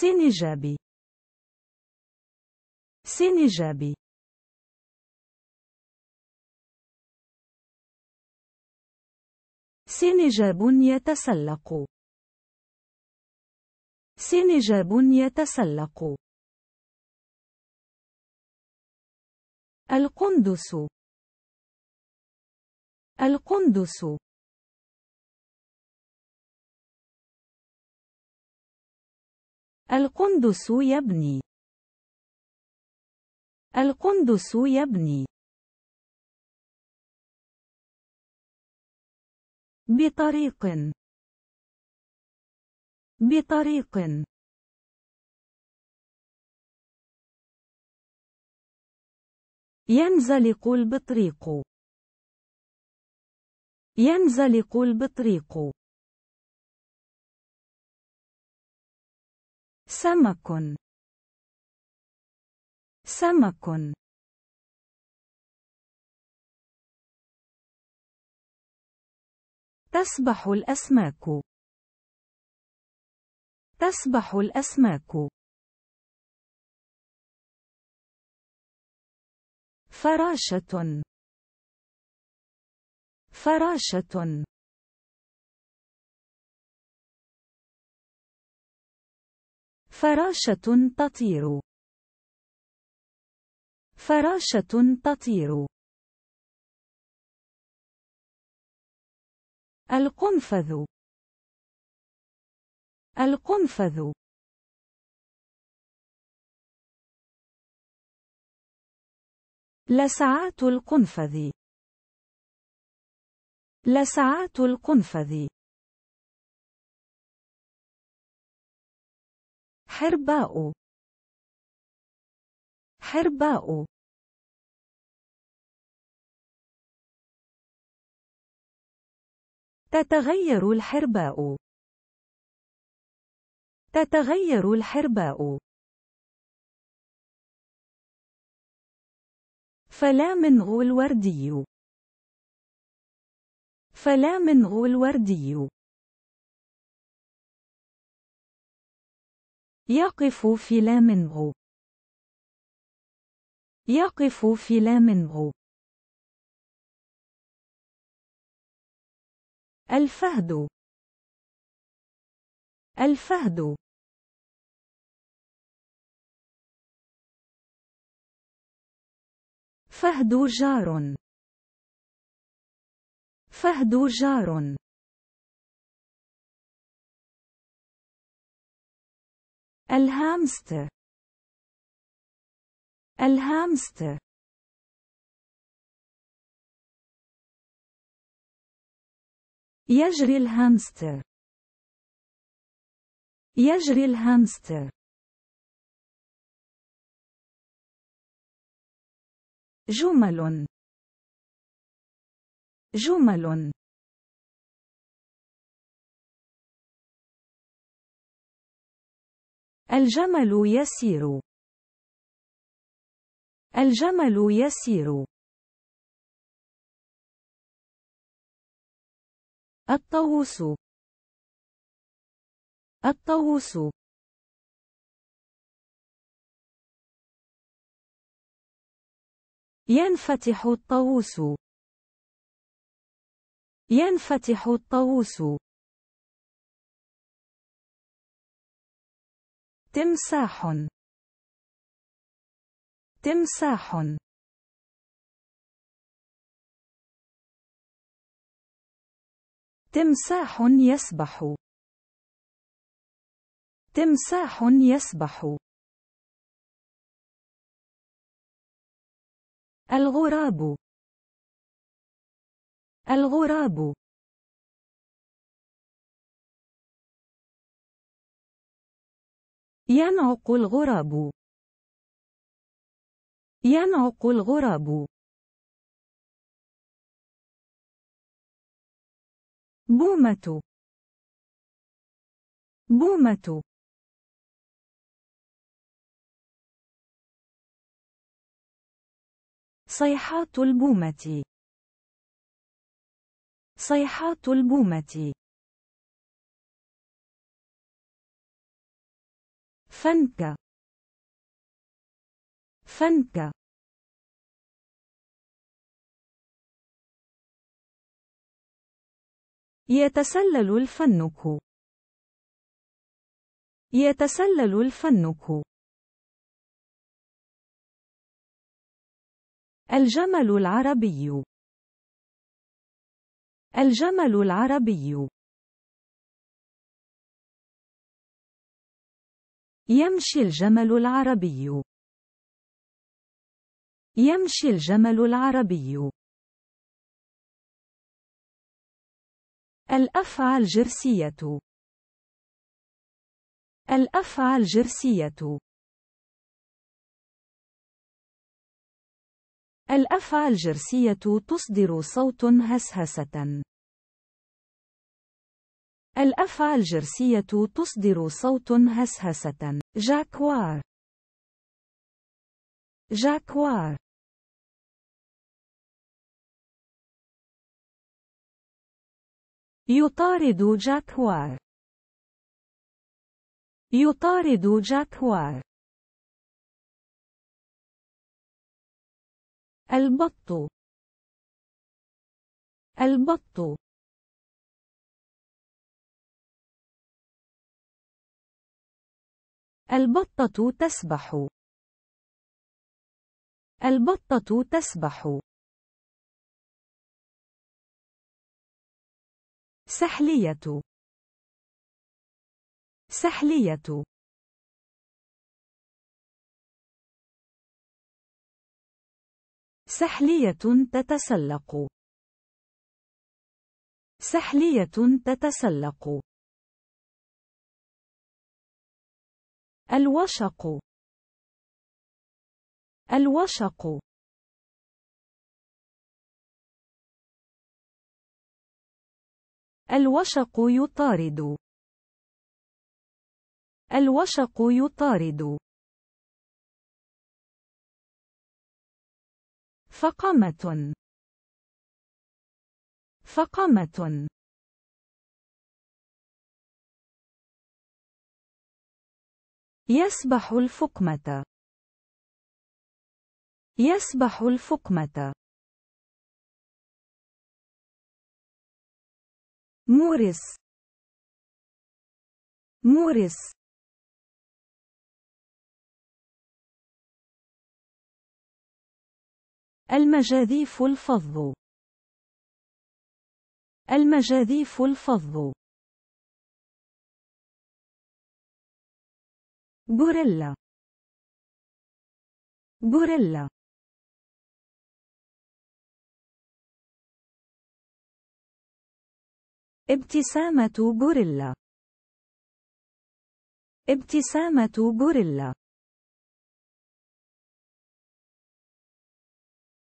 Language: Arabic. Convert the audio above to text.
سنجابي سنجابي سنجاب يتسلق سنجاب يتسلق القندس القندس القندس يبني القندس يبني بطريق بطريق ينزلق البطريق ينزلق البطريق سمك سمك تسبح الأسماك تسبح الأسماك فراشة فراشة فراشة تطير فراشة تطير القنفذ القنفذ لسعات القنفذ لسعات القنفذ حرباء حرباء تتغير الحرباء تتغير الحرباء فلامنغو الوردي فلامنغو الوردي يقف فلامينغو يقف فلامينغو الفهد الفهد فهد جار فهد جار الهامستر الهامستر يجري الهامستر يجري الهامستر جمل جمل الجمل يسير الجمل يسير الطاووس الطاووس ينفتح الطاووس ينفتح الطاووس تمساح تمساح تمساح يسبح تمساح يسبح الغراب الغراب ينعق الغراب ينعق الغراب بومة بومة صيحات البومة صيحات البومة فنكة فنكة يتسلل الفنك يتسلل الفنك الجمل العربي الجمل العربي يمشي الجمل العربي يمشي الجمل العربي الأفعى الجرسية الأفعى الجرسية الأفعى الجرسية تصدر صوت هسهسة الأفعى الجرسية تصدر صوت هسهسة. جاكوار جاكوار يطارد جاكوار يطارد جاكوار البط البط البطة تسبح البطة تسبح سحلية سحلية سحلية تتسلق سحلية تتسلق الوشق الوشق الوشق يطارد الوشق يطارد فقامة فقمة يسبح الفقمة يسبح الفقمة مورس مورس المجاذيف الفظ المجاذيف الفظ غوريلا غوريلا ابتسامة غوريلا ابتسامة غوريلا